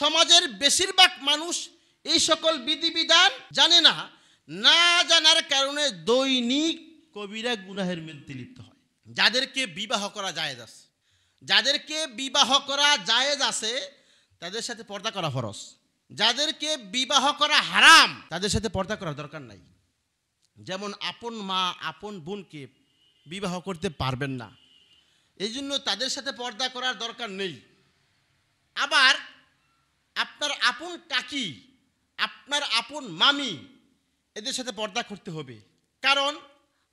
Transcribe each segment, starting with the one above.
সমাজের বেশিরভাগ মানুষ এই সকল বিধিবিধান জানে না না জানার কারণে দৈনিক কবিরা গুনাহের মধ্যে লিপ্ত হয় যাদেরকে বিবাহ করা জায়েজ আছে যাদেরকে বিবাহ করা জায়েজ আছে তাদের সাথে পর্দা করা ফরজ যাদেরকে বিবাহ করা হারাম তাদের সাথে পর্দা করার দরকার নাই যেমন আপন মা আপন বোনকে বিবাহ করতে পারবেন না এই জন্য তাদের সাথে পর্দা করার দরকার নেই আবার আপন কাকি আপনার আপন মামি এদের সাথে পর্দা করতে হবে কারণ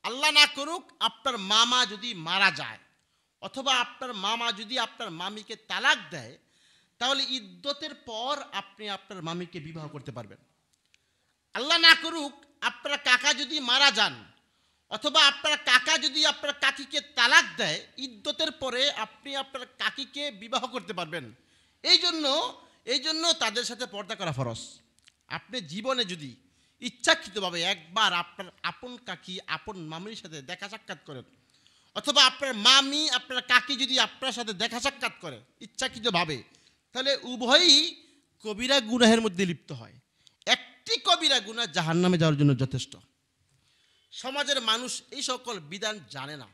আল্লাহ না করুক আপনার মামা যদি মারা যায় অথবা আপনার মামা যদি আপনার মামিকে তালাক দেয় তাহলে ইদ্যতের পর আপনি আপনার মামিকে বিবাহ করতে পারবেন আল্লাহ না করুক আপনার কাকা যদি মারা যান অথবা আপনার কাকা যদি আপনার কাকিকে তালাক দেয় ইদ্যতের পরে আপনি আপনার কাকিকে বিবাহ করতে পারবেন এই জন্য এই জন্য তাদের সাথে পর্দা করা ফরস আপনি জীবনে যদি ইচ্ছাকৃতভাবে একবার আপনার আপন কাকি আপন মামির সাথে দেখা সাক্ষাৎ করেন অথবা আপনার মামি আপনার কাকি যদি আপনার সাথে দেখা সাক্ষাৎ করে ইচ্ছাকৃতভাবে তাহলে উভয়ই কবিরা গুনাহের মধ্যে লিপ্ত হয় একটি কবিরা গুণা জাহান নামে যাওয়ার জন্য যথেষ্ট সমাজের মানুষ এই সকল বিধান জানে না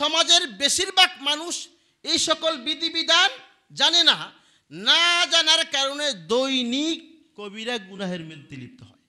সমাজের বেশিরভাগ মানুষ এই সকল বিধিবিধান জানে না না জানার কারণে দৈনিক কবিরা গুনাহের মধ্যে লিপ্ত হয়